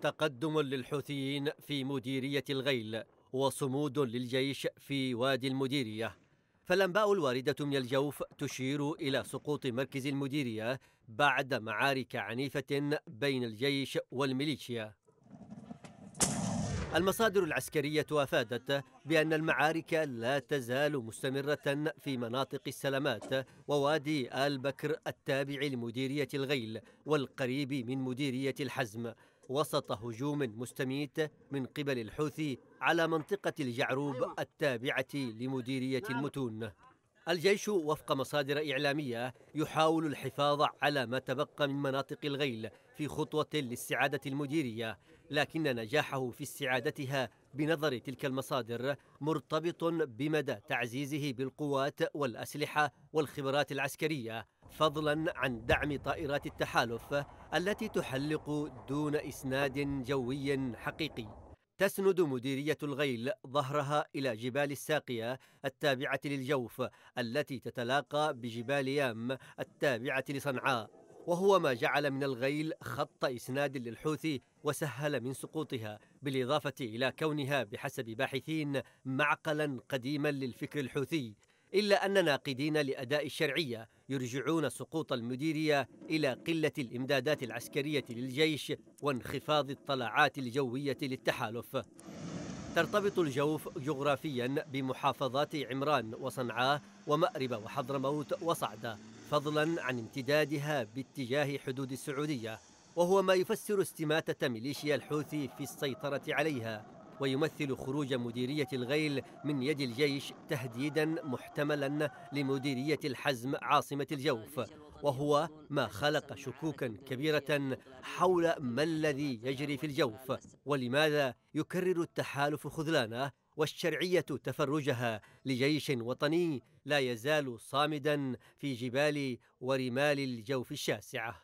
تقدم للحوثيين في مديرية الغيل وصمود للجيش في وادي المديرية فالأنباء الواردة من الجوف تشير إلى سقوط مركز المديرية بعد معارك عنيفة بين الجيش والميليشيا المصادر العسكرية أفادت بأن المعارك لا تزال مستمرة في مناطق السلامات ووادي آل بكر التابع لمديرية الغيل والقريب من مديرية الحزم وسط هجوم مستميت من قبل الحوثي على منطقة الجعروب التابعة لمديرية المتون الجيش وفق مصادر إعلامية يحاول الحفاظ على ما تبقى من مناطق الغيل في خطوة لاستعادة المديرية لكن نجاحه في استعادتها بنظر تلك المصادر مرتبط بمدى تعزيزه بالقوات والأسلحة والخبرات العسكرية فضلا عن دعم طائرات التحالف التي تحلق دون إسناد جوي حقيقي تسند مديرية الغيل ظهرها إلى جبال الساقية التابعة للجوف التي تتلاقى بجبال يام التابعة لصنعاء وهو ما جعل من الغيل خط إسناد للحوثي وسهل من سقوطها بالإضافة إلى كونها بحسب باحثين معقلا قديما للفكر الحوثي إلا أن ناقدين لأداء الشرعية يرجعون سقوط المديرية إلى قلة الإمدادات العسكرية للجيش وانخفاض الطلعات الجوية للتحالف ترتبط الجوف جغرافيا بمحافظات عمران وصنعاء ومأرب وحضرموت وصعدة فضلا عن امتدادها باتجاه حدود السعودية وهو ما يفسر استماتة ميليشيا الحوثي في السيطرة عليها ويمثل خروج مديرية الغيل من يد الجيش تهديدا محتملا لمديرية الحزم عاصمة الجوف وهو ما خلق شكوكا كبيرة حول ما الذي يجري في الجوف ولماذا يكرر التحالف خذلانه والشرعية تفرجها لجيش وطني لا يزال صامدا في جبال ورمال الجوف الشاسعة